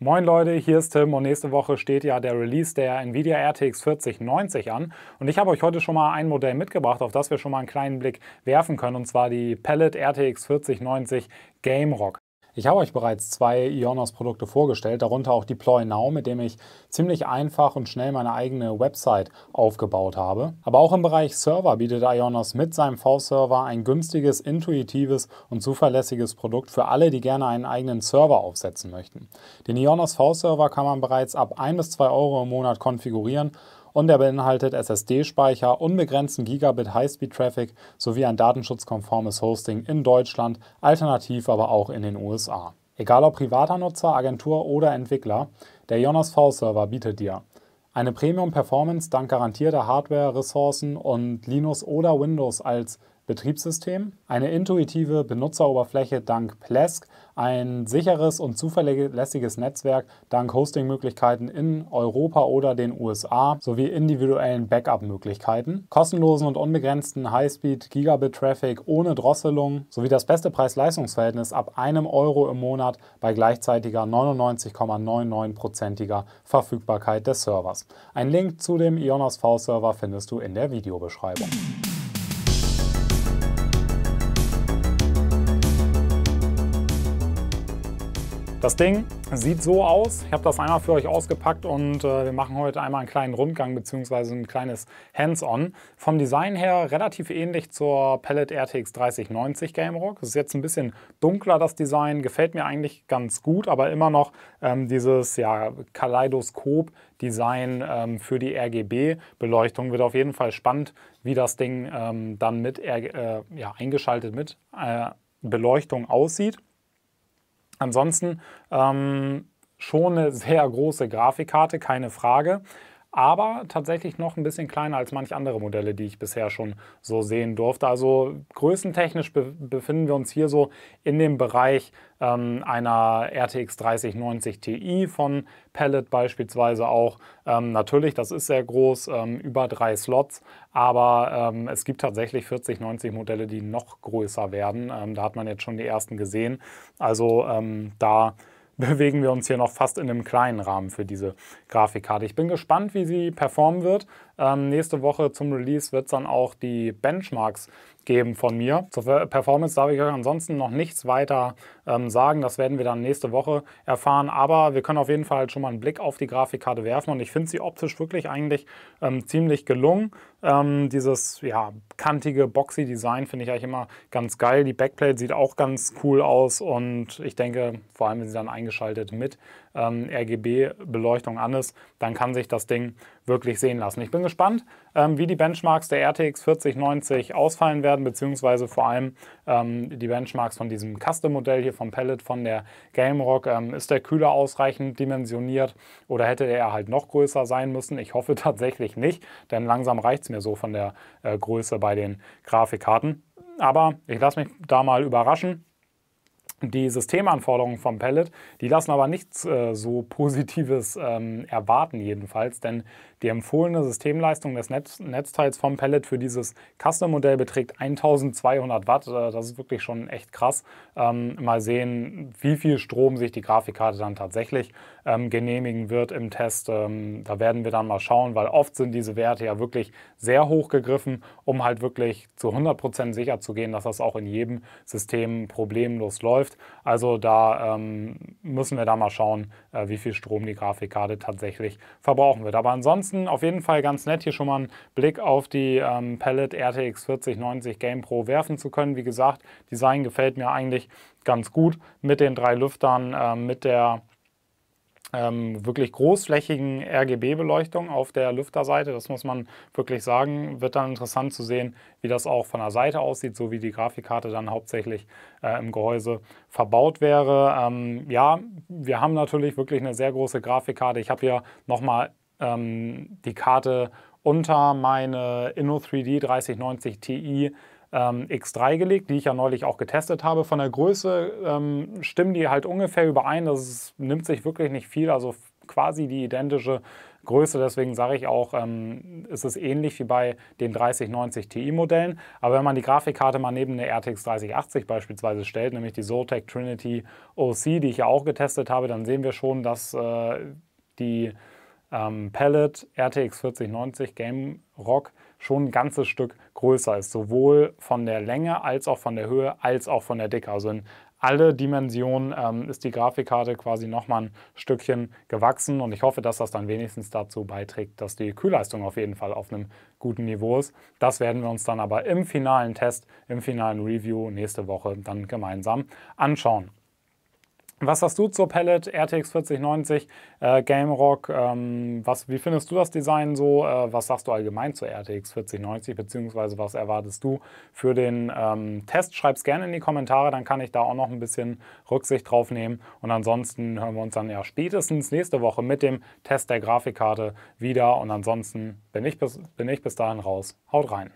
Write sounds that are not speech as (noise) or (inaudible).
Moin Leute, hier ist Tim und nächste Woche steht ja der Release der Nvidia RTX 4090 an. Und ich habe euch heute schon mal ein Modell mitgebracht, auf das wir schon mal einen kleinen Blick werfen können, und zwar die Pellet RTX 4090 Game Rock. Ich habe euch bereits zwei Ionos-Produkte vorgestellt, darunter auch Deploy Now, mit dem ich ziemlich einfach und schnell meine eigene Website aufgebaut habe. Aber auch im Bereich Server bietet Ionos mit seinem V-Server ein günstiges, intuitives und zuverlässiges Produkt für alle, die gerne einen eigenen Server aufsetzen möchten. Den Ionos V-Server kann man bereits ab 1 bis 2 Euro im Monat konfigurieren und er beinhaltet SSD-Speicher, unbegrenzten Gigabit Highspeed-Traffic sowie ein datenschutzkonformes Hosting in Deutschland, alternativ aber auch in den USA. Egal ob privater Nutzer, Agentur oder Entwickler, der Jonas V-Server bietet dir eine Premium-Performance dank garantierter Hardware, Ressourcen und Linux oder Windows als Betriebssystem, eine intuitive Benutzeroberfläche dank Plesk ein sicheres und zuverlässiges Netzwerk dank Hosting-Möglichkeiten in Europa oder den USA sowie individuellen Backup-Möglichkeiten, kostenlosen und unbegrenzten highspeed gigabit traffic ohne Drosselung sowie das beste Preis-Leistungs-Verhältnis ab einem Euro im Monat bei gleichzeitiger 99,99%iger Verfügbarkeit des Servers. Ein Link zu dem Ionos V-Server findest du in der Videobeschreibung. Das Ding sieht so aus. Ich habe das einmal für euch ausgepackt und äh, wir machen heute einmal einen kleinen Rundgang bzw. ein kleines Hands-on. Vom Design her relativ ähnlich zur Pellet RTX 3090 Gamerock. Es ist jetzt ein bisschen dunkler, das Design. Gefällt mir eigentlich ganz gut, aber immer noch ähm, dieses ja, Kaleidoskop-Design ähm, für die RGB-Beleuchtung wird auf jeden Fall spannend, wie das Ding ähm, dann mit äh, ja, eingeschaltet mit äh, Beleuchtung aussieht. Ansonsten ähm, schon eine sehr große Grafikkarte, keine Frage aber tatsächlich noch ein bisschen kleiner als manche andere Modelle, die ich bisher schon so sehen durfte. Also größentechnisch be befinden wir uns hier so in dem Bereich ähm, einer RTX 3090 Ti von Pellet beispielsweise auch. Ähm, natürlich, das ist sehr groß, ähm, über drei Slots, aber ähm, es gibt tatsächlich 4090 Modelle, die noch größer werden. Ähm, da hat man jetzt schon die ersten gesehen. Also ähm, da bewegen wir uns hier noch fast in einem kleinen Rahmen für diese Grafikkarte. Ich bin gespannt, wie sie performen wird. Ähm, nächste Woche zum Release wird es dann auch die Benchmarks geben von mir. Zur Performance darf ich euch ansonsten noch nichts weiter ähm, sagen. Das werden wir dann nächste Woche erfahren. Aber wir können auf jeden Fall schon mal einen Blick auf die Grafikkarte werfen. Und ich finde sie optisch wirklich eigentlich ähm, ziemlich gelungen. Ähm, dieses ja, kantige, boxy Design finde ich eigentlich immer ganz geil. Die Backplate sieht auch ganz cool aus. Und ich denke, vor allem wenn sie dann eingeschaltet mit ähm, RGB-Beleuchtung an ist, dann kann sich das Ding wirklich sehen lassen. Ich bin gespannt, ähm, wie die Benchmarks der RTX 4090 ausfallen werden, beziehungsweise vor allem ähm, die Benchmarks von diesem Custom-Modell hier vom Pellet, von der GameRock. Ähm, ist der Kühler ausreichend dimensioniert oder hätte er halt noch größer sein müssen? Ich hoffe (laughs) tatsächlich nicht, denn langsam reicht es mir so von der äh, Größe bei den Grafikkarten. Aber ich lasse mich da mal überraschen die Systemanforderungen vom Pellet, die lassen aber nichts äh, so Positives ähm, erwarten jedenfalls, denn die empfohlene Systemleistung des Netz Netzteils vom Pellet für dieses Custom-Modell beträgt 1200 Watt. Äh, das ist wirklich schon echt krass. Ähm, mal sehen, wie viel Strom sich die Grafikkarte dann tatsächlich ähm, genehmigen wird im Test. Ähm, da werden wir dann mal schauen, weil oft sind diese Werte ja wirklich sehr hoch gegriffen, um halt wirklich zu 100% Prozent sicher zu gehen, dass das auch in jedem System problemlos läuft betrifft. Also da ähm, müssen wir da mal schauen, äh, wie viel Strom die Grafikkarte tatsächlich verbrauchen wird. Aber ansonsten auf jeden Fall ganz nett, hier schon mal einen Blick auf die ähm, Palette RTX 4090 Game Pro werfen zu können. Wie gesagt, Design gefällt mir eigentlich ganz gut mit den drei Lüftern, äh, mit der ähm, wirklich großflächigen RGB-Beleuchtung auf der Lüfterseite. Das muss man wirklich sagen. Wird dann interessant zu sehen, wie das auch von der Seite aussieht, so wie die Grafikkarte dann hauptsächlich äh, im Gehäuse verbaut wäre. Ähm, ja, wir haben natürlich wirklich eine sehr große Grafikkarte. Ich habe hier nochmal ähm, die Karte unter meine Inno3D 3090 Ti ähm, X3 gelegt, die ich ja neulich auch getestet habe. Von der Größe ähm, stimmen die halt ungefähr überein. Das ist, nimmt sich wirklich nicht viel, also quasi die identische Größe. Deswegen sage ich auch, ähm, ist es ähnlich wie bei den 3090 Ti Modellen. Aber wenn man die Grafikkarte mal neben eine RTX 3080 beispielsweise stellt, nämlich die Zotac Trinity OC, die ich ja auch getestet habe, dann sehen wir schon, dass äh, die ähm, Palette RTX 4090 Game Rock schon ein ganzes Stück größer ist, sowohl von der Länge als auch von der Höhe als auch von der Dicke. Also in alle Dimensionen ähm, ist die Grafikkarte quasi nochmal ein Stückchen gewachsen und ich hoffe, dass das dann wenigstens dazu beiträgt, dass die Kühlleistung auf jeden Fall auf einem guten Niveau ist. Das werden wir uns dann aber im finalen Test, im finalen Review nächste Woche dann gemeinsam anschauen. Was hast du zur Palette RTX 4090 äh, Gamerock? Ähm, was, wie findest du das Design so? Äh, was sagst du allgemein zur RTX 4090 beziehungsweise was erwartest du für den ähm, Test? Schreib's gerne in die Kommentare, dann kann ich da auch noch ein bisschen Rücksicht drauf nehmen. Und ansonsten hören wir uns dann ja spätestens nächste Woche mit dem Test der Grafikkarte wieder. Und ansonsten bin ich bis, bin ich bis dahin raus. Haut rein.